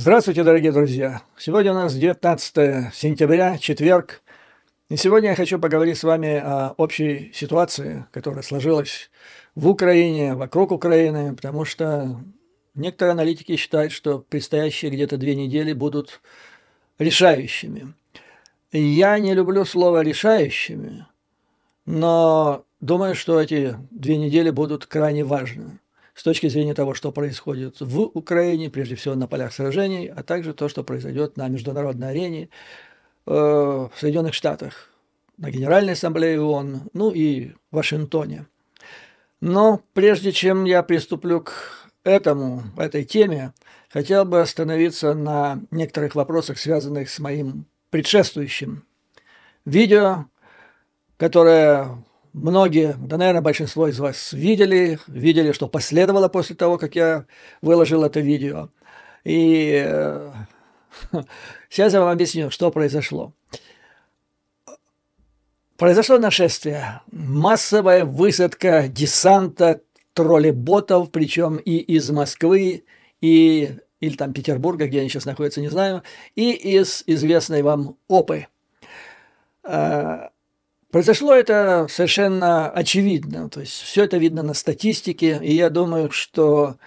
Здравствуйте, дорогие друзья! Сегодня у нас 19 сентября, четверг. И сегодня я хочу поговорить с вами о общей ситуации, которая сложилась в Украине, вокруг Украины, потому что некоторые аналитики считают, что предстоящие где-то две недели будут решающими. Я не люблю слово «решающими», но думаю, что эти две недели будут крайне важны с точки зрения того, что происходит в Украине, прежде всего на полях сражений, а также то, что произойдет на международной арене э, в Соединенных Штатах, на Генеральной Ассамблее ООН, ну и в Вашингтоне. Но прежде чем я приступлю к этому, этой теме, хотел бы остановиться на некоторых вопросах, связанных с моим предшествующим видео, которое Многие, да, наверное, большинство из вас видели, видели, что последовало после того, как я выложил это видео. И э, сейчас я вам объясню, что произошло. Произошло нашествие, массовая высадка десанта троллейботов, причем и из Москвы, и или там Петербурга, где они сейчас находятся, не знаю, и из известной вам ОПы. Э, Произошло это совершенно очевидно, то есть все это видно на статистике, и я думаю, что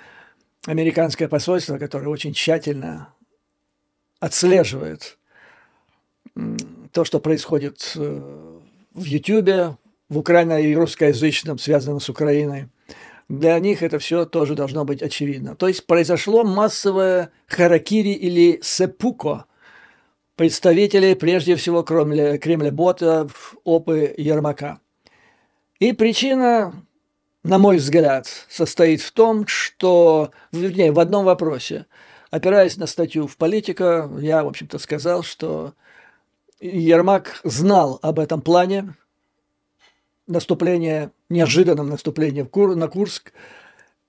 американское посольство, которое очень тщательно отслеживает то, что происходит э, в Ютьюбе, в украино и русскоязычном, связанном с Украиной, для них это все тоже должно быть очевидно. То есть произошло массовое харакири или сепуко – представителей, прежде всего, кроме Кремля-бота, опы Ермака. И причина, на мой взгляд, состоит в том, что, вернее, в одном вопросе. Опираясь на статью в «Политика», я, в общем-то, сказал, что Ермак знал об этом плане наступления, неожиданном наступлении на Курск,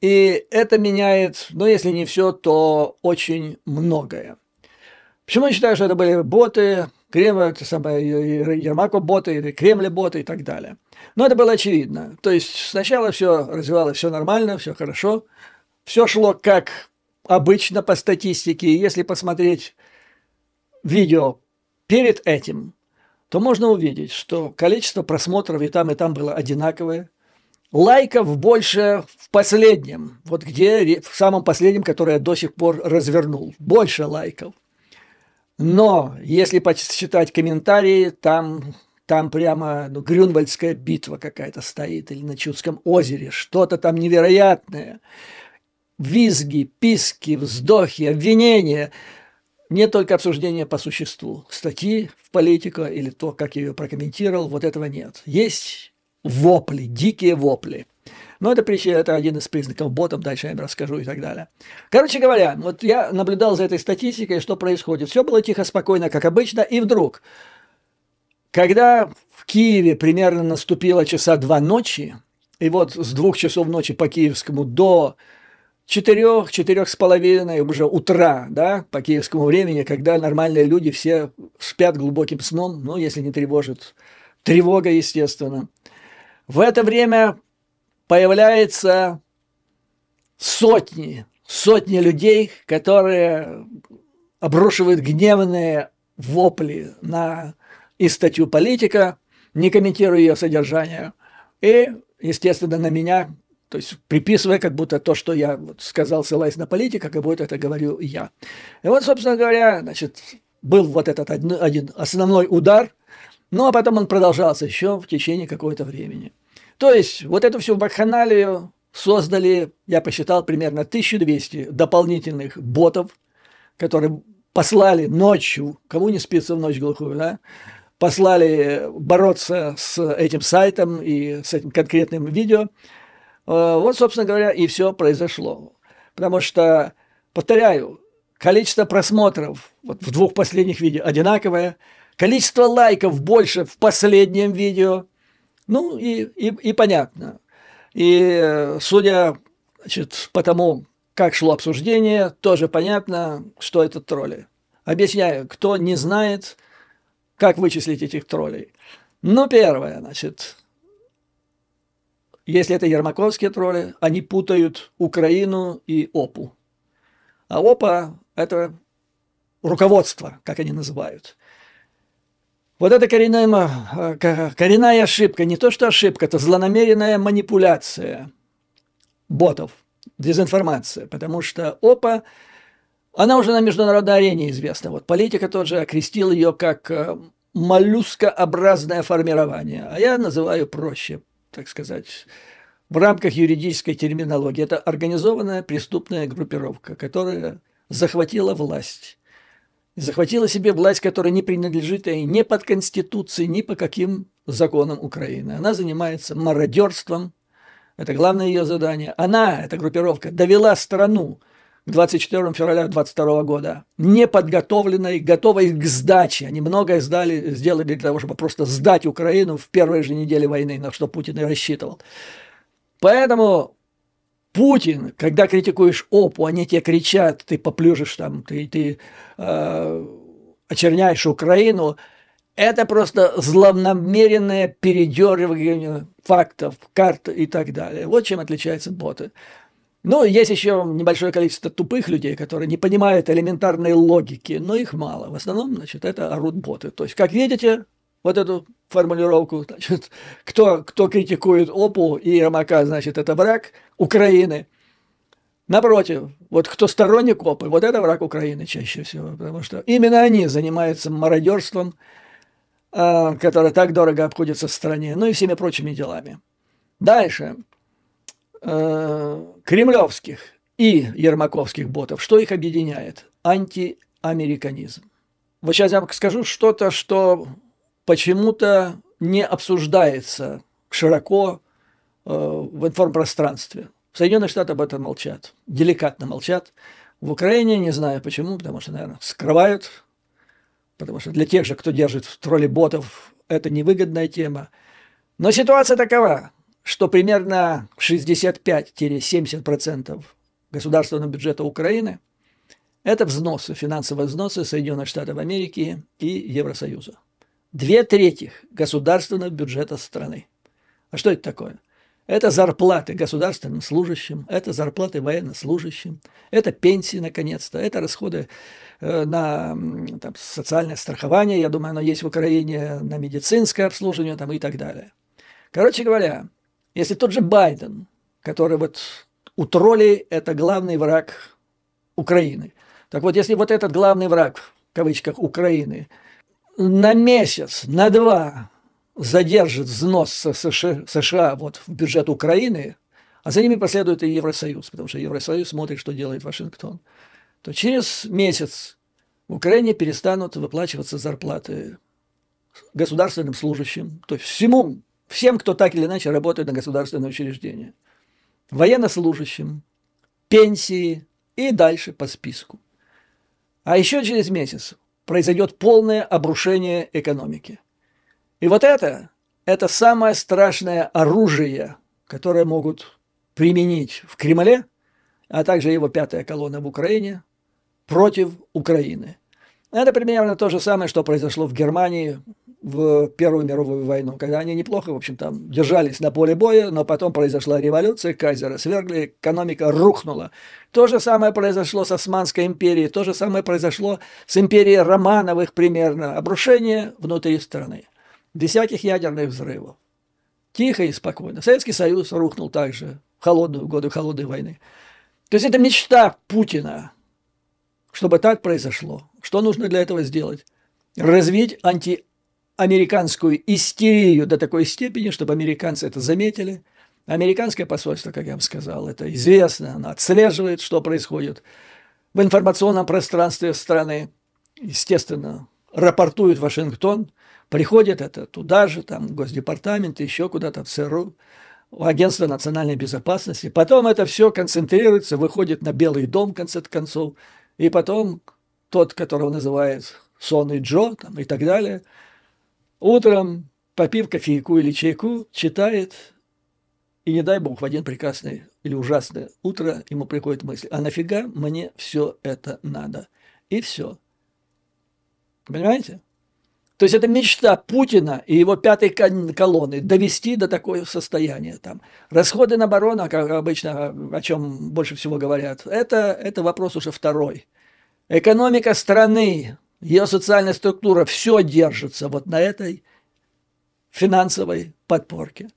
и это меняет, ну, если не все, то очень многое. Почему я считаю, что это были боты, Кремль, это самое, Ермако боты, или Кремль боты и так далее. Но это было очевидно. То есть сначала все развивалось, все нормально, все хорошо, все шло как обычно по статистике. Если посмотреть видео перед этим, то можно увидеть, что количество просмотров и там, и там было одинаковое. Лайков больше в последнем, вот где, в самом последнем, которое я до сих пор развернул. Больше лайков. Но если почитать комментарии, там, там прямо ну, Грюнвальдская битва какая-то стоит, или на Чудском озере, что-то там невероятное. Визги, писки, вздохи, обвинения. Не только обсуждение по существу. Статьи в политику или то, как я ее прокомментировал, вот этого нет. Есть вопли, дикие вопли. Но это, причина, это один из признаков ботов, дальше я им расскажу и так далее. Короче говоря, вот я наблюдал за этой статистикой, что происходит. Все было тихо, спокойно, как обычно, и вдруг, когда в Киеве примерно наступило часа два ночи, и вот с двух часов ночи по киевскому до четырех, четырех с половиной уже утра, да, по киевскому времени, когда нормальные люди все спят глубоким сном, ну, если не тревожит тревога, естественно. В это время появляется сотни, сотни людей, которые обрушивают гневные вопли на и статью политика, не комментируя ее содержание, и, естественно, на меня, то есть приписывая как будто то, что я вот сказал, ссылаясь на политика, как будто это говорю я. И вот, собственно говоря, значит, был вот этот один, один основной удар, ну а потом он продолжался еще в течение какого-то времени. То есть вот эту всю вакханалию создали, я посчитал, примерно 1200 дополнительных ботов, которые послали ночью, кому не спится в ночь глухую, да, послали бороться с этим сайтом и с этим конкретным видео. Э, вот, собственно говоря, и все произошло. Потому что, повторяю, количество просмотров вот в двух последних видео одинаковое, количество лайков больше в последнем видео – ну, ну и, и, и понятно. И э, судя значит, по тому, как шло обсуждение, тоже понятно, что это тролли. Объясняю, кто не знает, как вычислить этих троллей. Ну, первое, значит, если это ермаковские тролли, они путают Украину и ОПУ. А ОПА – это руководство, как они называют – вот это коренная, э, коренная ошибка, не то что ошибка, это злонамеренная манипуляция ботов, дезинформация, потому что ОПА, она уже на международной арене известна. Вот политика тоже окрестил ее как э, моллюскообразное формирование, а я называю проще, так сказать, в рамках юридической терминологии. Это организованная преступная группировка, которая захватила власть захватила себе власть, которая не принадлежит ей ни под Конституцией, ни по каким законам Украины. Она занимается мародерством, это главное ее задание. Она, эта группировка, довела страну к 24 февраля 22 года, неподготовленной, готовой к сдаче. Они многое сдали, сделали для того, чтобы просто сдать Украину в первой же неделе войны, на что Путин и рассчитывал. Поэтому Путин, когда критикуешь ОПУ, они тебе кричат, ты поплюжишь там, ты, ты э, очерняешь Украину, это просто злонамеренное передергивание фактов, карт и так далее. Вот чем отличаются боты. Ну, есть еще небольшое количество тупых людей, которые не понимают элементарной логики, но их мало. В основном, значит, это орут боты. То есть, как видите, вот эту формулировку, значит, кто, кто критикует ОПУ и Ермака, значит, это враг Украины. Напротив, вот кто сторонник ОПУ вот это враг Украины чаще всего, потому что именно они занимаются мародерством, а, которое так дорого обходится в стране, ну и всеми прочими делами. Дальше. Э, кремлевских и ермаковских ботов, что их объединяет? Антиамериканизм. Вот сейчас я вам скажу что-то, что почему-то не обсуждается широко э, в информпространстве. Соединенные Штаты об этом молчат, деликатно молчат. В Украине, не знаю почему, потому что, наверное, скрывают, потому что для тех же, кто держит в ботов, это невыгодная тема. Но ситуация такова, что примерно 65-70% государственного бюджета Украины – это взносы, финансовые взносы Соединенных Штатов Америки и Евросоюза. Две трети государственного бюджета страны. А что это такое? Это зарплаты государственным служащим, это зарплаты военнослужащим, это пенсии, наконец-то, это расходы э, на там, социальное страхование, я думаю, оно есть в Украине, на медицинское обслуживание там, и так далее. Короче говоря, если тот же Байден, который вот у троллей – это главный враг Украины, так вот, если вот этот главный враг, в кавычках, Украины – на месяц, на два задержит взнос США, США вот, в бюджет Украины, а за ними последует и Евросоюз, потому что Евросоюз смотрит, что делает Вашингтон, то через месяц в Украине перестанут выплачиваться зарплаты государственным служащим, то есть всему, всем, кто так или иначе работает на государственное учреждение, военнослужащим, пенсии и дальше по списку. А еще через месяц произойдет полное обрушение экономики. И вот это, это самое страшное оружие, которое могут применить в Кремле, а также его пятая колонна в Украине, против Украины. Это примерно то же самое, что произошло в Германии в Первую мировую войну, когда они неплохо, в общем, там держались на поле боя, но потом произошла революция, кайзера свергли, экономика рухнула. То же самое произошло с Османской империей, то же самое произошло с империей Романовых примерно. Обрушение внутри страны, без ядерных взрывов. Тихо и спокойно. Советский Союз рухнул также в холодную, в годы холодной войны. То есть это мечта Путина, чтобы так произошло. Что нужно для этого сделать? Развить анти американскую истерию до такой степени, чтобы американцы это заметили. Американское посольство, как я вам сказал, это известно, оно отслеживает, что происходит в информационном пространстве страны. Естественно, рапортует Вашингтон, приходит это туда же, там, в Госдепартамент, еще куда-то, в ЦРУ, в Агентство национальной безопасности. Потом это все концентрируется, выходит на Белый дом, в конце концов, и потом тот, которого называют Сон Джо, там, и так далее – Утром, попив кофейку или чайку, читает, и не дай бог в один прекрасный или ужасное утро ему приходит мысль, а нафига мне все это надо? И все. Понимаете? То есть это мечта Путина и его пятой колонны довести до такого состояния. Там. Расходы на оборону, как обычно, о чем больше всего говорят, это, это вопрос уже второй. Экономика страны ее социальная структура, все держится вот на этой финансовой подпорке.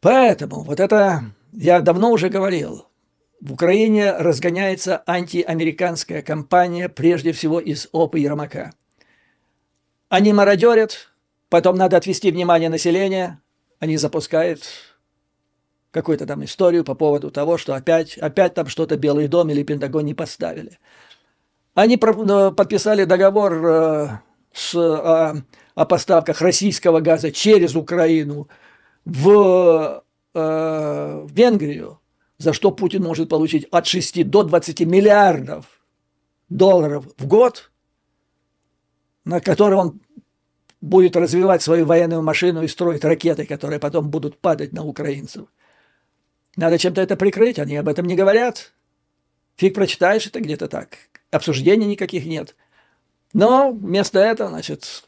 Поэтому вот это, я давно уже говорил, в Украине разгоняется антиамериканская кампания, прежде всего из ОП Ермака. Они мародерят, потом надо отвести внимание населения, они запускают какую-то там историю по поводу того, что опять, опять там что-то Белый дом или Пентагон не поставили – они э, подписали договор э, с, э, о, о поставках российского газа через Украину в, в Венгрию, за что Путин может получить от 6 до 20 миллиардов долларов в год, на который он будет развивать свою военную машину и строить ракеты, которые потом будут падать на украинцев. Надо чем-то это прикрыть, они об этом не говорят. Фиг прочитаешь это где-то так. Обсуждений никаких нет. Но вместо этого, значит,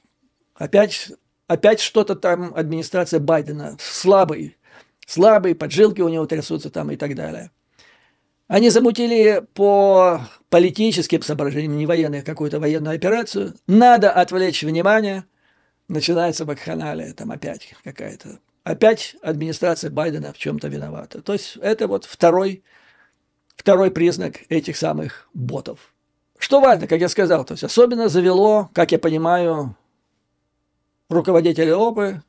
опять, опять что-то там администрация Байдена слабый, слабый, поджилки у него трясутся там и так далее. Они замутили по политическим соображениям, не военные а какую-то военную операцию. Надо отвлечь внимание. Начинается вакханалия там опять какая-то. Опять администрация Байдена в чем-то виновата. То есть это вот второй Второй признак этих самых ботов. Что важно, как я сказал, то есть особенно завело, как я понимаю, руководители ОПы,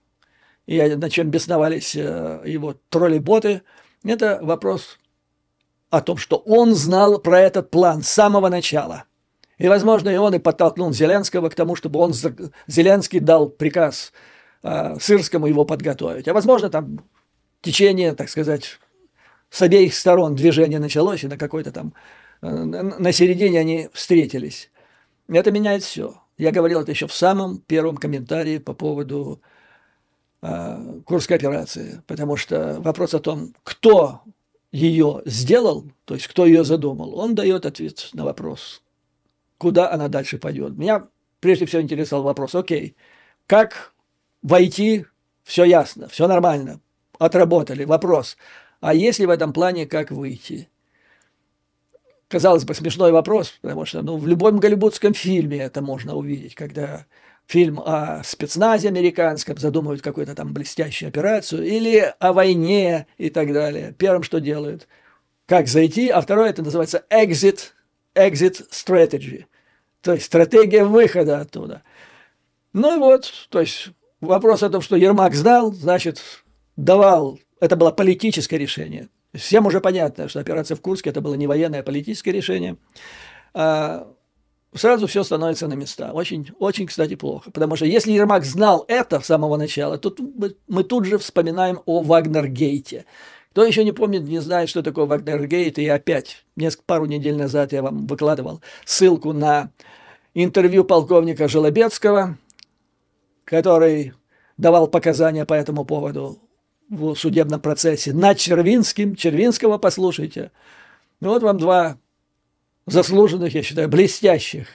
и над чем бесновались э, его тролли-боты, это вопрос о том, что он знал про этот план с самого начала. И, возможно, и он и подтолкнул Зеленского к тому, чтобы он, Зеленский дал приказ э, Сырскому его подготовить. А, возможно, там течение, так сказать, с обеих сторон движение началось, и на какой-то там, э, на середине они встретились. Это меняет все. Я говорил это еще в самом первом комментарии по поводу э, Курской операции, потому что вопрос о том, кто ее сделал, то есть кто ее задумал, он дает ответ на вопрос, куда она дальше пойдет. Меня прежде всего интересовал вопрос, окей, как войти, все ясно, все нормально, отработали. Вопрос, а если в этом плане, как выйти? Казалось бы, смешной вопрос, потому что ну, в любом голливудском фильме это можно увидеть, когда фильм о спецназе американском, задумывают какую-то там блестящую операцию, или о войне и так далее. Первым, что делают, как зайти, а второе, это называется exit, exit strategy, то есть стратегия выхода оттуда. Ну и вот, то есть вопрос о том, что Ермак знал, значит, давал это было политическое решение. Всем уже понятно, что операция в Курске это было не военное, а политическое решение. А, сразу все становится на места. Очень, очень, кстати, плохо. Потому что если Ермак знал это с самого начала, то мы тут же вспоминаем о Вагнергейте. Кто еще не помнит, не знает, что такое Вагнергейт, и опять, несколько, пару недель назад я вам выкладывал ссылку на интервью полковника Желобецкого, который давал показания по этому поводу в судебном процессе над Червинским. Червинского послушайте. Ну, вот вам два заслуженных, я считаю, блестящих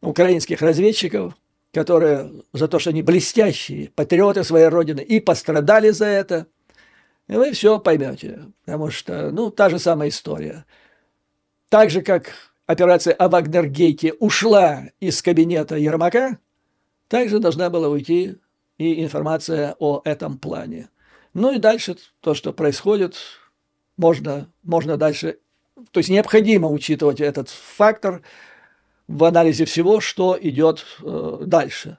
украинских разведчиков, которые за то, что они блестящие, патриоты своей родины, и пострадали за это. И вы все поймете, потому что, ну, та же самая история. Так же, как операция о Вагнергейте ушла из кабинета Ермака, также должна была уйти и информация о этом плане. Ну и дальше то, что происходит, можно, можно дальше, то есть необходимо учитывать этот фактор в анализе всего, что идет э, дальше.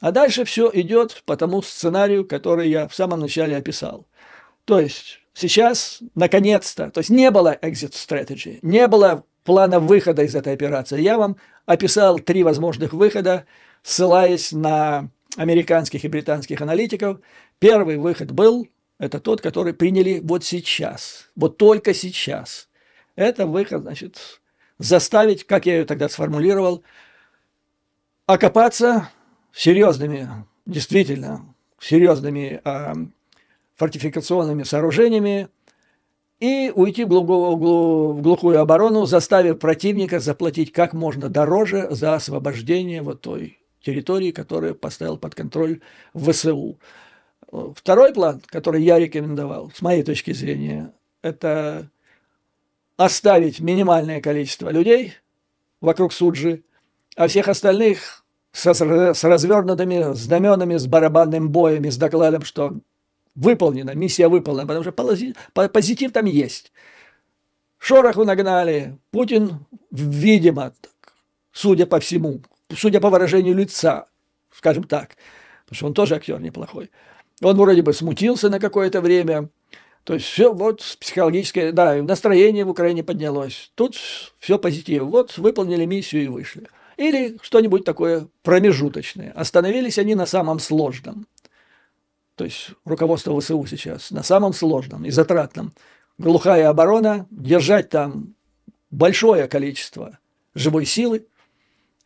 А дальше все идет по тому сценарию, который я в самом начале описал. То есть сейчас, наконец-то, то есть не было exit strategy, не было плана выхода из этой операции. Я вам описал три возможных выхода, ссылаясь на американских и британских аналитиков. Первый выход был это тот, который приняли вот сейчас, вот только сейчас. Это выход, значит, заставить, как я ее тогда сформулировал, окопаться серьезными, действительно, серьезными э, а, фортификационными сооружениями и уйти в, глухую, в глухую оборону, заставив противника заплатить как можно дороже за освобождение вот той территории, которую поставил под контроль ВСУ. Второй план, который я рекомендовал, с моей точки зрения, это оставить минимальное количество людей вокруг Суджи, а всех остальных со, с развернутыми знаменами, с барабанным боем с докладом, что выполнена, миссия выполнена, потому что позитив, позитив там есть. Шороху нагнали, Путин, видимо, судя по всему, судя по выражению лица, скажем так, потому что он тоже актер неплохой – он вроде бы смутился на какое-то время. То есть все вот психологическое, да, настроение в Украине поднялось. Тут все позитив. Вот выполнили миссию и вышли. Или что-нибудь такое промежуточное. Остановились они на самом сложном. То есть руководство ВСУ сейчас на самом сложном и затратном. Глухая оборона, держать там большое количество живой силы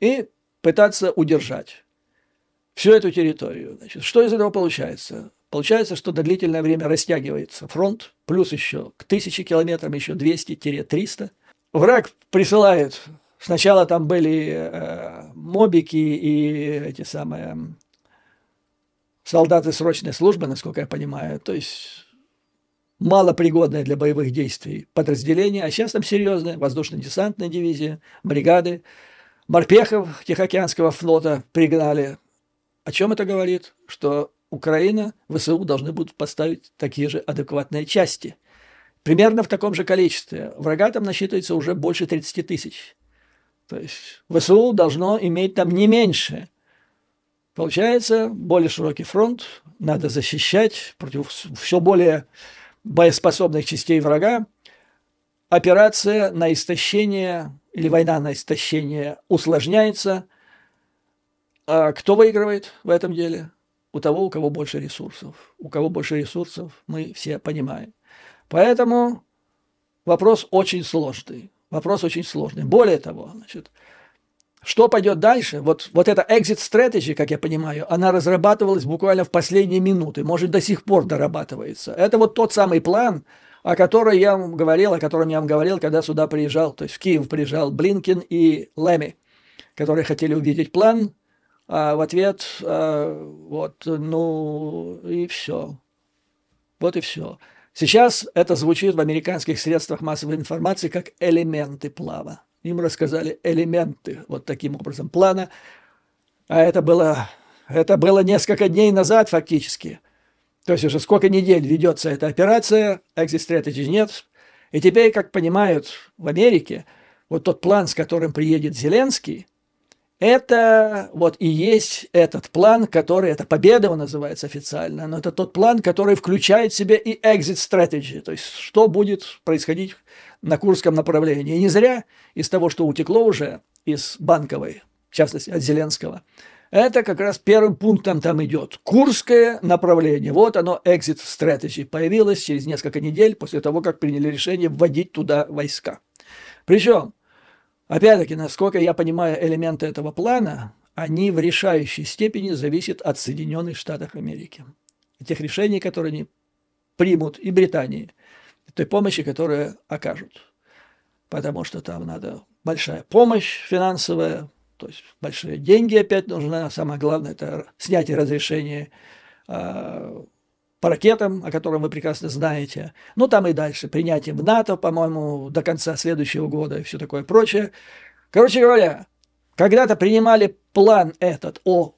и пытаться удержать всю эту территорию. Значит, что из этого получается? Получается, что на длительное время растягивается фронт, плюс еще к тысяче километрам, еще 200-300. Враг присылает, сначала там были э, мобики и эти самые солдаты срочной службы, насколько я понимаю, то есть малопригодное для боевых действий подразделение, а сейчас там серьезные воздушно десантные дивизии, бригады, морпехов Тихоокеанского флота пригнали – о чем это говорит? Что Украина, ВСУ должны будут поставить такие же адекватные части. Примерно в таком же количестве. Врага там насчитывается уже больше 30 тысяч. То есть ВСУ должно иметь там не меньше. Получается, более широкий фронт, надо защищать против все более боеспособных частей врага. Операция на истощение или война на истощение усложняется – а кто выигрывает в этом деле? У того, у кого больше ресурсов. У кого больше ресурсов, мы все понимаем. Поэтому вопрос очень сложный. Вопрос очень сложный. Более того, значит, что пойдет дальше? Вот, вот эта exit strategy, как я понимаю, она разрабатывалась буквально в последние минуты, может, до сих пор дорабатывается. Это вот тот самый план, о котором я вам говорил, о котором я вам говорил, когда сюда приезжал, то есть в Киев приезжал Блинкин и Леми, которые хотели увидеть план, а в ответ а, вот, ну и все. Вот и все. Сейчас это звучит в американских средствах массовой информации как элементы плана. Им рассказали элементы вот таким образом плана. А это было, это было несколько дней назад фактически. То есть уже сколько недель ведется эта операция, Exit Strategy нет. И теперь, как понимают в Америке, вот тот план, с которым приедет Зеленский – это вот и есть этот план, который, это победа его называется официально, но это тот план, который включает в себя и exit strategy, то есть что будет происходить на курском направлении. И не зря из того, что утекло уже из банковой, в частности от Зеленского, это как раз первым пунктом там идет. Курское направление. Вот оно, exit strategy, появилось через несколько недель после того, как приняли решение вводить туда войска. Причем Опять-таки, насколько я понимаю, элементы этого плана, они в решающей степени зависят от Соединенных Штатов Америки. От тех решений, которые они примут, и Британии, и той помощи, которую окажут. Потому что там надо большая помощь финансовая, то есть большие деньги опять нужны. А самое главное – это снятие разрешения а, по ракетам, о котором вы прекрасно знаете. Ну, там и дальше. Принятие в НАТО, по-моему, до конца следующего года и все такое прочее. Короче говоря, когда-то принимали план этот о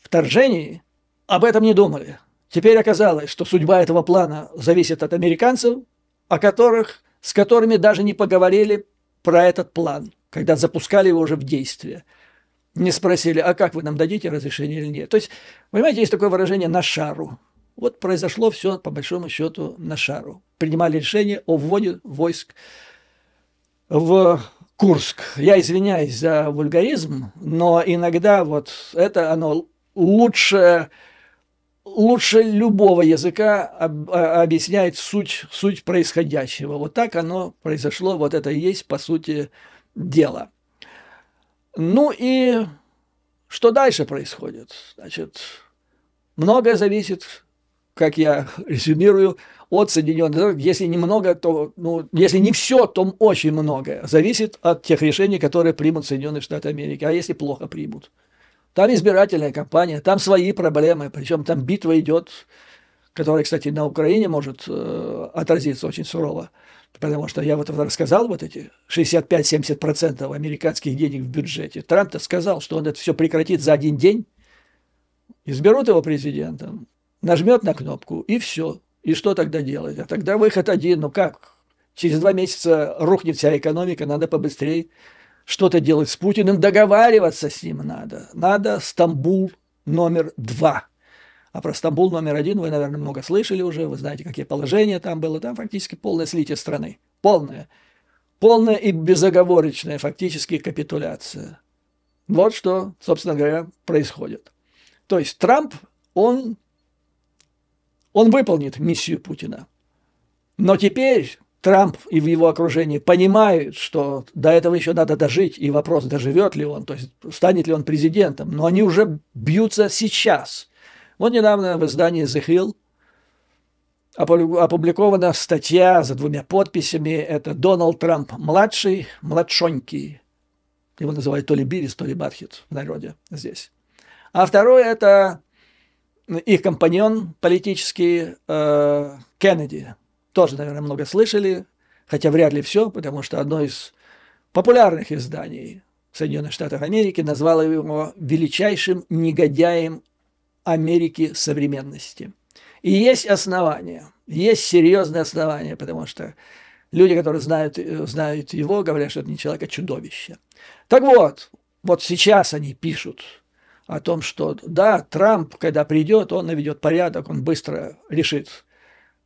вторжении, об этом не думали. Теперь оказалось, что судьба этого плана зависит от американцев, о которых, с которыми даже не поговорили про этот план, когда запускали его уже в действие. Не спросили, а как вы нам дадите разрешение или нет. То есть, понимаете, есть такое выражение «на шару». Вот произошло все, по большому счету, на шару. Принимали решение о вводе войск в Курск. Я извиняюсь за вульгаризм, но иногда вот это оно лучше, лучше любого языка а, объясняет суть, суть происходящего. Вот так оно произошло, вот это и есть, по сути, дело. Ну и что дальше происходит? Значит, многое зависит как я резюмирую, от Соединенных Штатов, если немного, то, ну, если не все, то очень многое. Зависит от тех решений, которые примут Соединенные Штаты Америки, а если плохо примут. Там избирательная кампания, там свои проблемы, причем там битва идет, которая, кстати, на Украине может э, отразиться очень сурово, потому что я вот рассказал вот эти 65-70% американских денег в бюджете. Трамп-то сказал, что он это все прекратит за один день, изберут его президентом, нажмет на кнопку, и все. И что тогда делать? А тогда выход один, ну как? Через два месяца рухнет вся экономика, надо побыстрее что-то делать с Путиным, договариваться с ним надо. Надо Стамбул номер два. А про Стамбул номер один вы, наверное, много слышали уже, вы знаете, какие положения там было. Там фактически полное слитие страны. Полное. Полная и безоговорочная фактически капитуляция. Вот что, собственно говоря, происходит. То есть Трамп, он он выполнит миссию Путина. Но теперь Трамп и в его окружении понимают, что до этого еще надо дожить, и вопрос, доживет ли он, то есть станет ли он президентом. Но они уже бьются сейчас. Вот недавно в издании The Hill опубликована статья за двумя подписями. Это Дональд Трамп младший, младшонький. Его называют то ли Бирис, то ли Бархит в народе здесь. А второй это их компаньон политический э, Кеннеди. Тоже, наверное, много слышали, хотя вряд ли все, потому что одно из популярных изданий Соединенных Штатов Америки назвало его величайшим негодяем Америки современности. И есть основания, есть серьезные основания, потому что люди, которые знают, э, знают его, говорят, что это не человек, а чудовище. Так вот, вот сейчас они пишут – о том, что да, Трамп, когда придет, он наведет порядок, он быстро решит,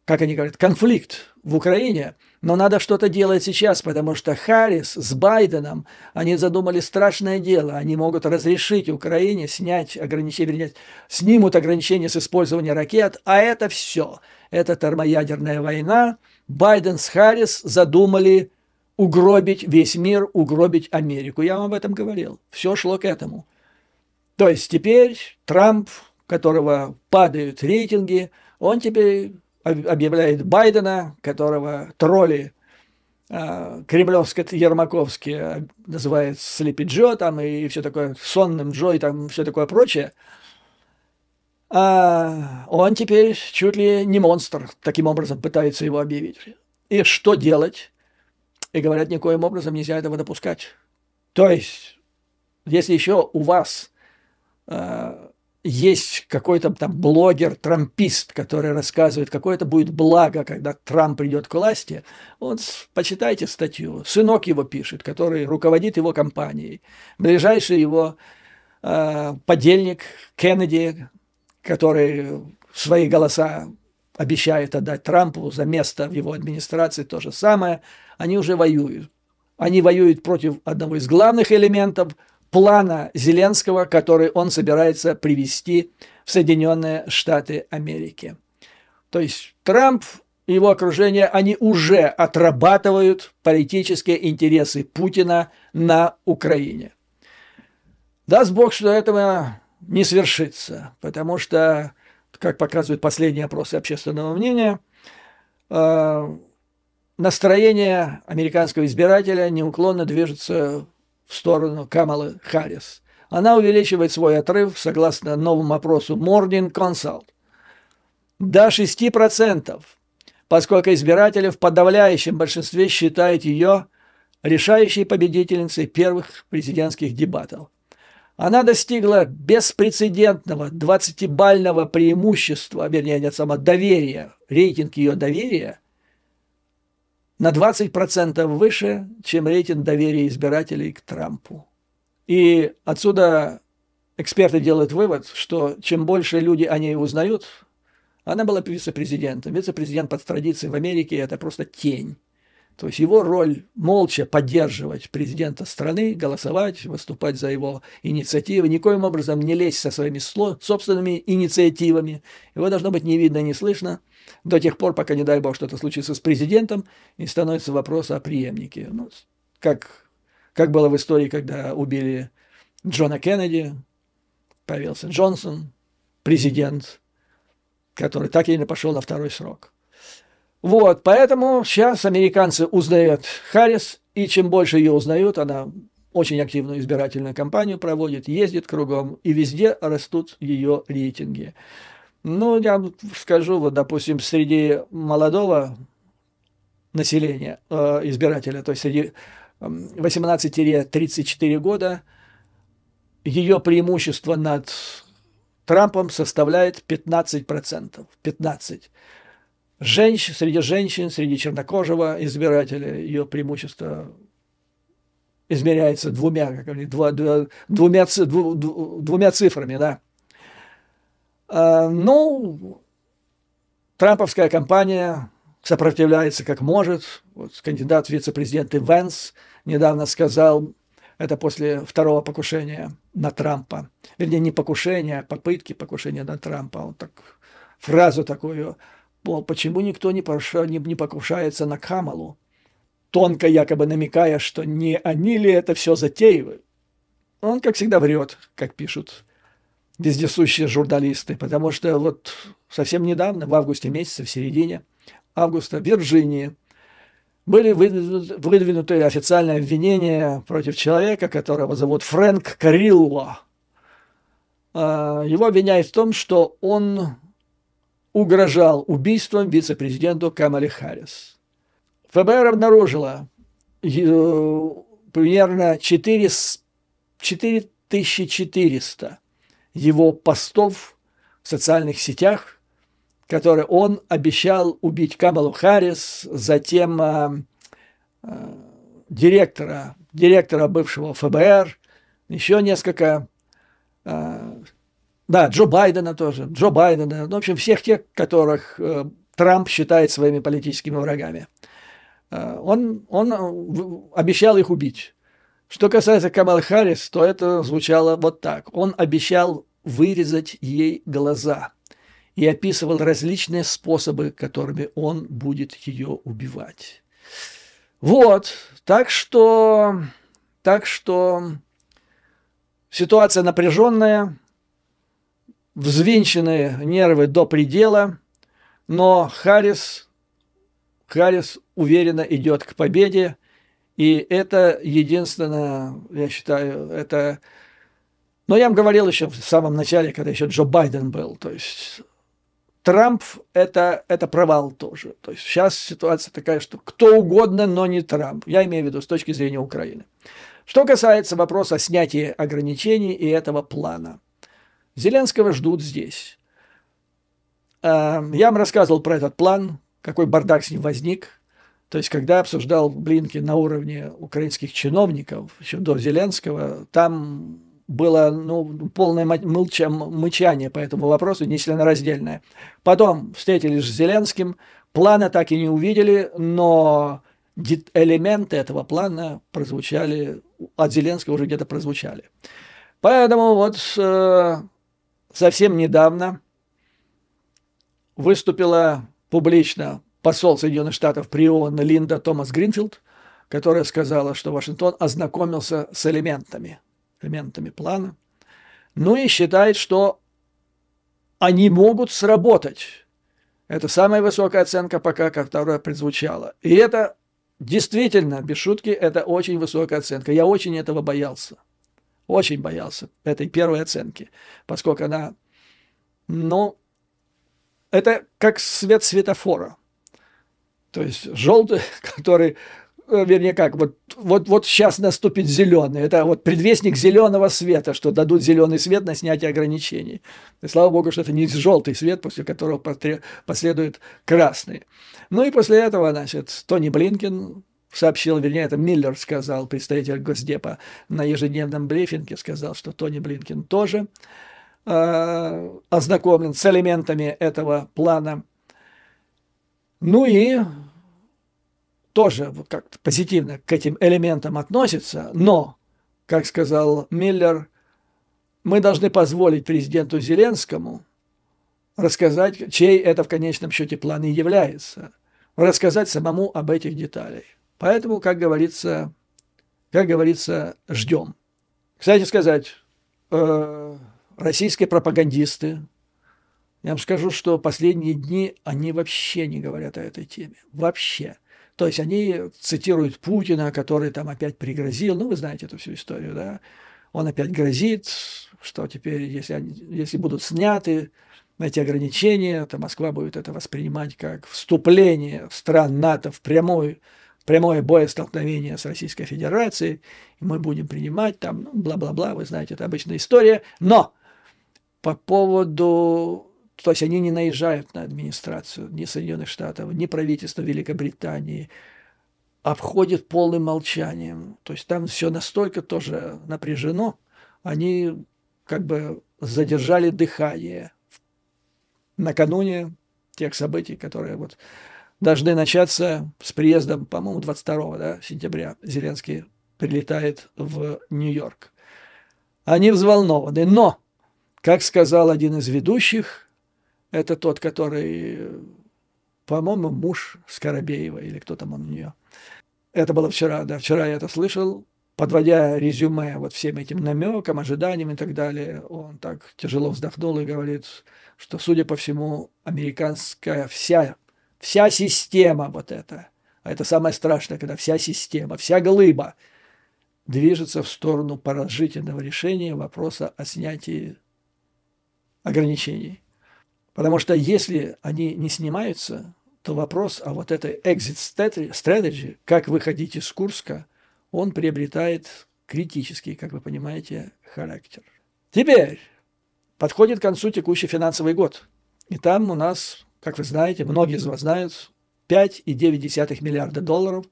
как они говорят, конфликт в Украине, но надо что-то делать сейчас, потому что Харрис с Байденом, они задумали страшное дело, они могут разрешить Украине снять ограничения, вернее, снимут ограничения с использования ракет, а это все, это термоядерная война, Байден с Харрис задумали угробить весь мир, угробить Америку. Я вам об этом говорил. Все шло к этому. То есть теперь Трамп, которого падают рейтинги, он теперь объявляет Байдена, которого тролли э, кремлевско-ермаковские а, называют Слепи Джо там и, и все такое, сонным Джо и там все такое прочее, а он теперь чуть ли не монстр, таким образом пытается его объявить. И что делать? И говорят, никоим образом нельзя этого допускать. То есть, если еще у вас – Э, есть какой-то там блогер, трампист, который рассказывает, какое это будет благо, когда Трамп придет к власти, вот почитайте статью. Сынок его пишет, который руководит его компанией. Ближайший его э, подельник Кеннеди, который свои голоса обещает отдать Трампу за место в его администрации, то же самое. Они уже воюют. Они воюют против одного из главных элементов – плана Зеленского, который он собирается привести в Соединенные Штаты Америки. То есть Трамп и его окружение, они уже отрабатывают политические интересы Путина на Украине. Даст Бог, что этого не свершится, потому что, как показывают последние опросы общественного мнения, э, настроение американского избирателя неуклонно движется в сторону Камалы Харрис. Она увеличивает свой отрыв, согласно новому опросу Morning Consult, до 6%, поскольку избиратели в подавляющем большинстве считают ее решающей победительницей первых президентских дебатов. Она достигла беспрецедентного 20-бального преимущества, вернее, нет, само доверия, рейтинг ее доверия – на 20% выше, чем рейтинг доверия избирателей к Трампу. И отсюда эксперты делают вывод, что чем больше люди о ней узнают, она была вице-президентом. Вице-президент под традицией в Америке – это просто тень. То есть его роль молча поддерживать президента страны, голосовать, выступать за его инициативы, никоим образом не лезть со своими собственными инициативами. Его должно быть не видно, не слышно – до тех пор, пока, не дай бог, что-то случится с президентом, и становится вопрос о преемнике. Ну, как, как было в истории, когда убили Джона Кеннеди, появился Джонсон, президент, который так и не пошел на второй срок. Вот, поэтому сейчас американцы узнают Харрис, и чем больше ее узнают, она очень активную избирательную кампанию проводит, ездит кругом, и везде растут ее рейтинги. Ну, я скажу, вот, допустим, среди молодого населения, э, избирателя, то есть среди 18-34 эм, года, ее преимущество над Трампом составляет 15%. 15%. Женщин, среди женщин, среди чернокожего избирателя ее преимущество измеряется двумя, как они, два, два, двумя, дву, двумя цифрами, да. Э, ну, трамповская компания сопротивляется как может. Вот кандидат вице-президента Венс недавно сказал, это после второго покушения на Трампа. Вернее, не покушения, а попытки покушения на Трампа. Он так фразу такую, мол, почему никто не, поша, не, не покушается на Камалу, тонко якобы намекая, что не они ли это все затеивают. Он, как всегда, врет, как пишут вездесущие журналисты, потому что вот совсем недавно, в августе месяце, в середине августа, в Вирджинии были выдвинуты официальные обвинения против человека, которого зовут Фрэнк Карилло. А, его обвиняют в том, что он угрожал убийством вице-президенту Камали Харрис. ФБР обнаружило э, примерно 4, 4400 его постов в социальных сетях, которые он обещал убить Камалу Харрис, затем э, э, директора, директора бывшего ФБР, еще несколько, э, да, Джо Байдена тоже, Джо Байдена, ну, в общем, всех тех, которых э, Трамп считает своими политическими врагами. Э, он, он э, обещал их убить. Что касается Камал Харрис, то это звучало вот так. Он обещал вырезать ей глаза и описывал различные способы, которыми он будет ее убивать. Вот, так что, так что ситуация напряженная, взвинченные нервы до предела, но Харрис, Харрис уверенно идет к победе – и это единственное, я считаю, это... Но ну, я вам говорил еще в самом начале, когда еще Джо Байден был, то есть Трамп это, это провал тоже. То есть сейчас ситуация такая, что кто угодно, но не Трамп. Я имею в виду с точки зрения Украины. Что касается вопроса снятия ограничений и этого плана. Зеленского ждут здесь. Эм, я вам рассказывал про этот план, какой бардак с ним возник. То есть, когда обсуждал Блинки на уровне украинских чиновников, еще до Зеленского, там было ну, полное мылча, мычание по этому вопросу, раздельное. Потом встретились с Зеленским, плана так и не увидели, но элементы этого плана прозвучали, от Зеленского уже где-то прозвучали. Поэтому вот э, совсем недавно выступила публично посол Соединенных Штатов при ООН Линда Томас Гринфилд, которая сказала, что Вашингтон ознакомился с элементами, элементами плана, ну и считает, что они могут сработать. Это самая высокая оценка пока, которая прозвучала. И это действительно, без шутки, это очень высокая оценка. Я очень этого боялся. Очень боялся этой первой оценки, поскольку она, ну, это как свет светофора – то есть желтый, который э, вернее как, вот, вот, вот сейчас наступит зеленый. Это вот предвестник зеленого света, что дадут зеленый свет на снятие ограничений. И слава богу, что это не желтый свет, после которого последует красный. Ну и после этого, значит, Тони Блинкин сообщил, вернее, это Миллер сказал, представитель Госдепа на ежедневном брифинге, сказал, что Тони Блинкин тоже э, ознакомлен с элементами этого плана. Ну и тоже как-то позитивно к этим элементам относится, но, как сказал Миллер, мы должны позволить президенту Зеленскому рассказать, чей это в конечном счете план и является, рассказать самому об этих деталях. Поэтому, как говорится, как говорится, ждем. Кстати сказать, э, российские пропагандисты, я вам скажу, что последние дни они вообще не говорят о этой теме. Вообще. То есть они цитируют Путина, который там опять пригрозил, ну вы знаете эту всю историю, да, он опять грозит, что теперь, если, они, если будут сняты эти ограничения, то Москва будет это воспринимать как вступление стран НАТО в прямой прямое боестолкновение с Российской Федерацией, мы будем принимать там, ну, бла-бла-бла, ну, вы знаете, это обычная история. Но по поводу то есть они не наезжают на администрацию ни Соединенных Штатов, ни правительство Великобритании, обходят полным молчанием. То есть там все настолько тоже напряжено, они как бы задержали дыхание накануне тех событий, которые вот должны начаться с приездом, по-моему, 22 да, сентября Зеленский прилетает в Нью-Йорк. Они взволнованы, но, как сказал один из ведущих, это тот, который, по-моему, муж Скоробеева или кто там он у нее. Это было вчера, да, вчера я это слышал, подводя резюме вот всем этим намекам, ожиданиям и так далее, он так тяжело вздохнул и говорит, что, судя по всему, американская вся, вся система вот эта, а это самое страшное, когда вся система, вся глыба движется в сторону поражительного решения вопроса о снятии ограничений. Потому что если они не снимаются, то вопрос о вот этой exit strategy, как выходить из Курска, он приобретает критический, как вы понимаете, характер. Теперь подходит к концу текущий финансовый год. И там у нас, как вы знаете, многие из вас знают, 5,9 миллиарда долларов.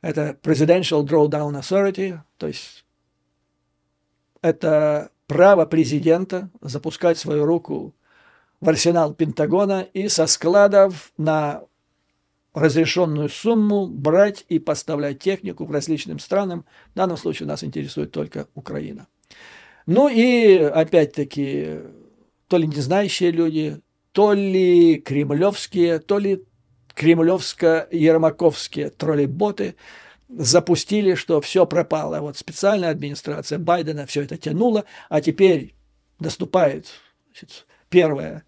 Это Presidential Drawdown Authority, то есть это право президента запускать свою руку в арсенал Пентагона и со складов на разрешенную сумму брать и поставлять технику к различным странам. В данном случае нас интересует только Украина. Ну и опять-таки, то ли не знающие люди, то ли кремлевские, то ли кремлевско-ермаковские троллейботы запустили, что все пропало. Вот специальная администрация Байдена все это тянула, а теперь наступает значит, первое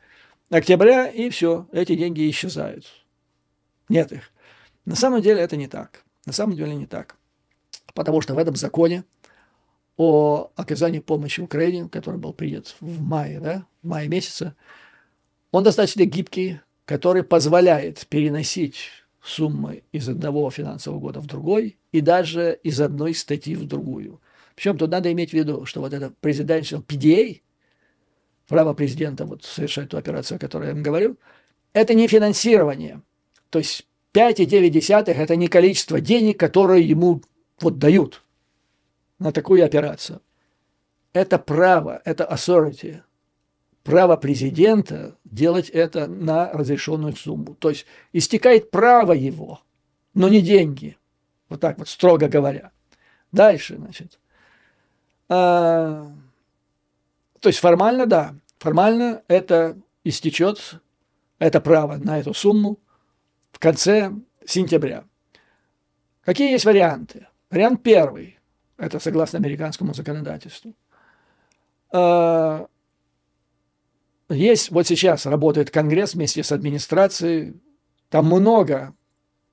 октября, и все, эти деньги исчезают. Нет их. На самом деле это не так. На самом деле не так. Потому что в этом законе о оказании помощи Украине, который был принят в мае, да, в мае месяце, он достаточно гибкий, который позволяет переносить суммы из одного финансового года в другой и даже из одной статьи в другую. Причем тут надо иметь в виду, что вот это Presidential PDA – право президента вот совершать ту операцию, о которой я вам говорю, это не финансирование. То есть 5,9 – это не количество денег, которые ему вот дают на такую операцию. Это право, это authority, право президента делать это на разрешенную сумму. То есть истекает право его, но не деньги. Вот так вот, строго говоря. Дальше, значит. А... То есть формально, да, формально это истечет, это право на эту сумму в конце сентября. Какие есть варианты? Вариант первый, это согласно американскому законодательству. А, есть, вот сейчас работает Конгресс вместе с администрацией, там много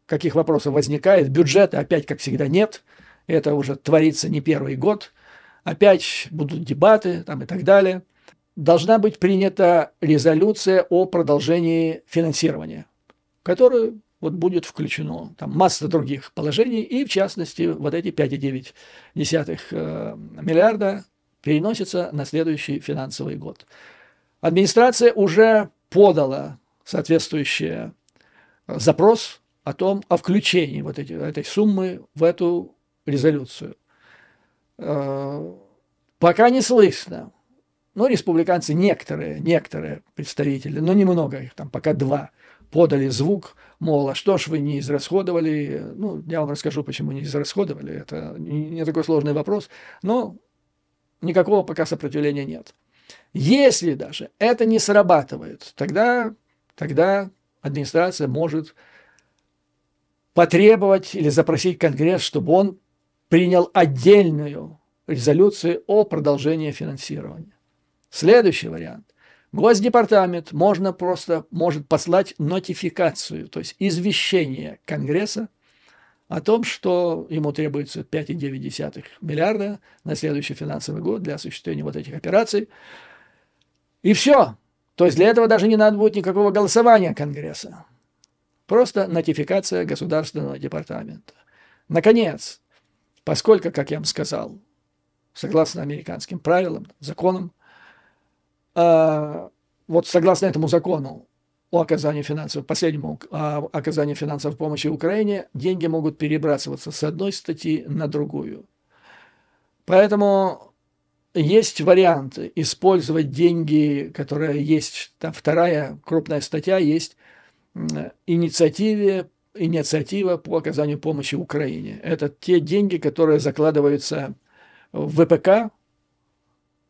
каких вопросов возникает, бюджета опять, как всегда, нет, это уже творится не первый год – опять будут дебаты там, и так далее. Должна быть принята резолюция о продолжении финансирования, которую вот будет включено там масса других положений, и в частности вот эти 5,9 э, миллиарда переносятся на следующий финансовый год. Администрация уже подала соответствующий запрос о том, о включении вот эти, этой суммы в эту резолюцию. Э, пока не слышно. Ну, республиканцы некоторые, некоторые представители, но немного их, там пока два, подали звук, мол, а что ж вы не израсходовали? Ну, я вам расскажу, почему не израсходовали. Это не такой сложный вопрос, но никакого пока сопротивления нет. Если даже это не срабатывает, тогда, тогда администрация может потребовать или запросить Конгресс, чтобы он принял отдельную резолюцию о продолжении финансирования. Следующий вариант. Госдепартамент можно просто может послать нотификацию, то есть извещение Конгресса о том, что ему требуется 5,9 миллиарда на следующий финансовый год для осуществления вот этих операций. И все. То есть для этого даже не надо будет никакого голосования Конгресса. Просто нотификация Государственного департамента. Наконец, Поскольку, как я вам сказал, согласно американским правилам, законам, э, вот согласно этому закону о оказании финансовой, последнему о а, оказании финансовой помощи Украине, деньги могут перебрасываться с одной статьи на другую. Поэтому есть варианты использовать деньги, которые есть, там вторая крупная статья есть, инициативе инициатива по оказанию помощи Украине. Это те деньги, которые закладываются в ВПК,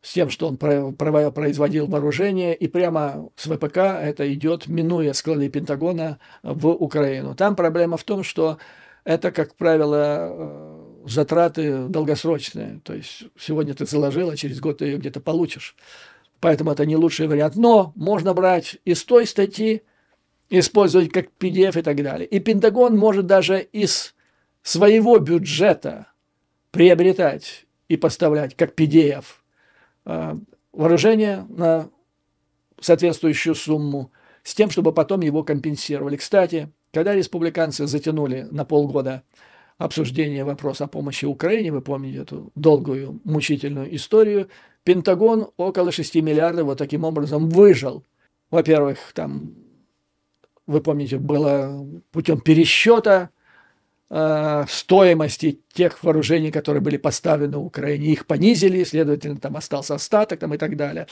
с тем, что он производил вооружение, и прямо с ВПК это идет, минуя склады Пентагона, в Украину. Там проблема в том, что это, как правило, э, затраты долгосрочные. То есть сегодня ты заложил, а через год ты ее где-то получишь. Поэтому это не лучший вариант. Но можно брать из той статьи, использовать как PDF и так далее. И Пентагон может даже из своего бюджета приобретать и поставлять как PDF э, вооружение на соответствующую сумму с тем, чтобы потом его компенсировали. Кстати, когда республиканцы затянули на полгода обсуждение вопроса о помощи Украине, вы помните эту долгую, мучительную историю, Пентагон около 6 миллиардов вот таким образом выжил. Во-первых, там вы помните, было путем пересчета э, стоимости тех вооружений, которые были поставлены Украине. Их понизили, следовательно, там остался остаток там, и так далее.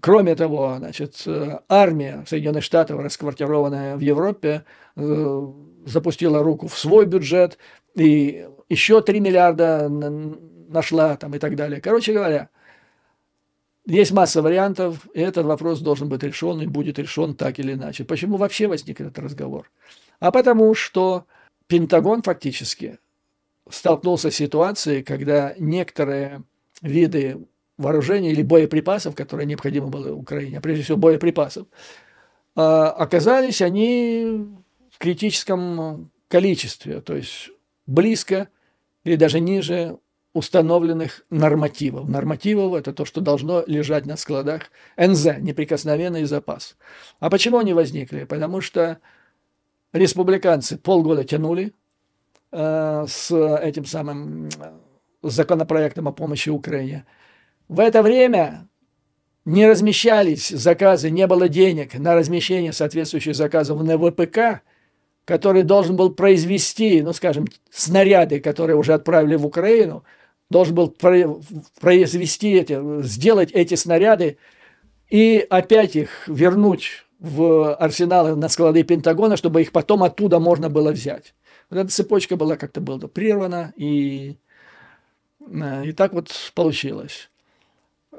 Кроме того, значит, э, армия Соединенных Штатов, расквартированная в Европе, э, запустила руку в свой бюджет и еще 3 миллиарда нашла там и так далее. Короче говоря, есть масса вариантов, и этот вопрос должен быть решен и будет решен так или иначе. Почему вообще возник этот разговор? А потому что Пентагон фактически столкнулся с ситуацией, когда некоторые виды вооружений или боеприпасов, которые необходимы были Украине, а прежде всего боеприпасов, а, оказались они в критическом количестве, то есть близко или даже ниже установленных нормативов. Нормативов – это то, что должно лежать на складах НЗ, неприкосновенный запас. А почему они возникли? Потому что республиканцы полгода тянули э, с этим самым э, законопроектом о помощи Украине. В это время не размещались заказы, не было денег на размещение соответствующих заказов на ВПК, который должен был произвести, ну, скажем, снаряды, которые уже отправили в Украину – должен был произвести эти, сделать эти снаряды и опять их вернуть в арсеналы на склады Пентагона, чтобы их потом оттуда можно было взять. Вот эта цепочка была как-то была прервана, и, э, и так вот получилось.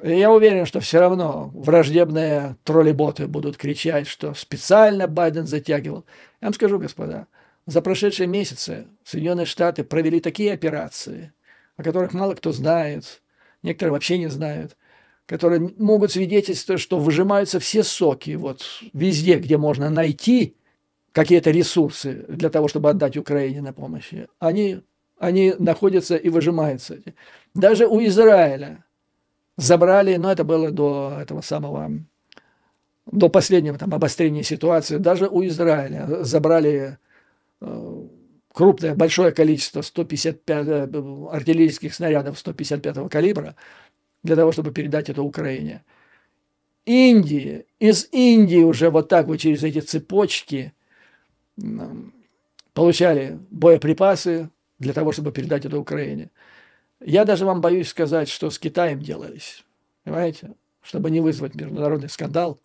И я уверен, что все равно враждебные троллеботы будут кричать, что специально Байден затягивал. Я вам скажу, господа, за прошедшие месяцы Соединенные Штаты провели такие операции – о которых мало кто знает, некоторые вообще не знают, которые могут свидетельствовать, что выжимаются все соки, вот везде, где можно найти какие-то ресурсы для того, чтобы отдать Украине на помощь, они, они находятся и выжимаются. Даже у Израиля забрали, но это было до этого самого, до последнего там обострения ситуации, даже у Израиля забрали э, крупное, большое количество 155 э, артиллерийских снарядов 155 калибра для того, чтобы передать это Украине. Индии, из Индии уже вот так вот через эти цепочки получали боеприпасы для того, чтобы передать это Украине. Я даже вам боюсь сказать, что с Китаем делались, понимаете, чтобы не вызвать международный скандал.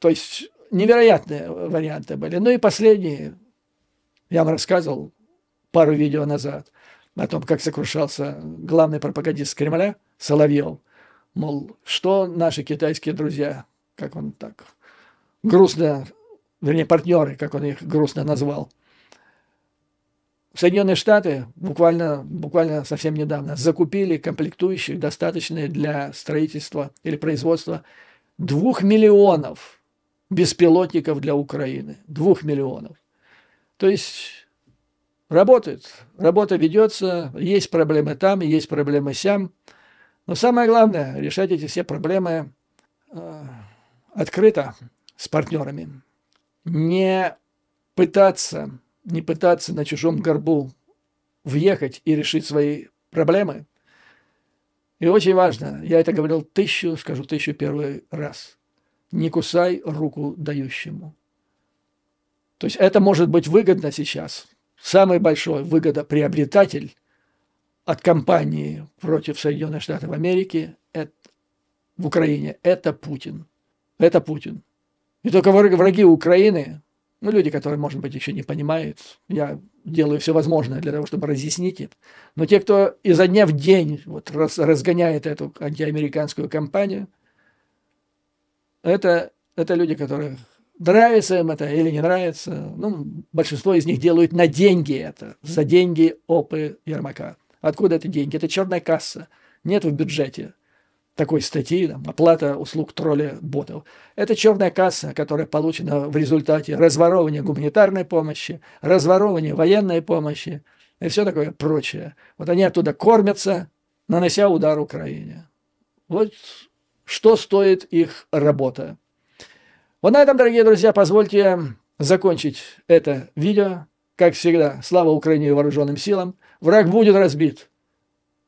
То есть невероятные варианты были. Ну и последние, я вам рассказывал пару видео назад о том, как сокрушался главный пропагандист Кремля Соловьев. Мол, что наши китайские друзья, как он так грустно, вернее, партнеры, как он их грустно назвал, Соединенные Штаты буквально, буквально совсем недавно закупили комплектующие, достаточные для строительства или производства двух миллионов беспилотников для Украины. Двух миллионов. То есть работает, работа ведется, есть проблемы там, есть проблемы сям. Но самое главное, решать эти все проблемы э, открыто с партнерами. Не пытаться, не пытаться на чужом горбу въехать и решить свои проблемы. И очень важно, я это говорил тысячу, скажу тысячу первый раз, не кусай руку дающему – то есть это может быть выгодно сейчас. Самый большой выгодоприобретатель от компании против Соединенных Штатов Америки это, в Украине – это Путин. Это Путин. И только враги Украины, ну, люди, которые, может быть, еще не понимают, я делаю все возможное для того, чтобы разъяснить это, но те, кто изо дня в день вот, раз, разгоняет эту антиамериканскую кампанию, это, это люди, которых Нравится им это или не нравится. Ну, большинство из них делают на деньги это, за деньги опы Ермака. Откуда это деньги? Это черная касса. Нет в бюджете такой статьи, там, оплата услуг тролля ботов. Это черная касса, которая получена в результате разворовывания гуманитарной помощи, разворовывания военной помощи и все такое прочее. Вот они оттуда кормятся, нанося удар Украине. Вот что стоит их работа. Вот на этом, дорогие друзья, позвольте закончить это видео. Как всегда, слава Украине и вооруженным силам. Враг будет разбит.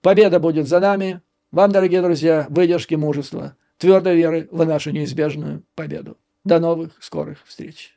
Победа будет за нами. Вам, дорогие друзья, выдержки, мужества, твердой веры в нашу неизбежную победу. До новых скорых встреч.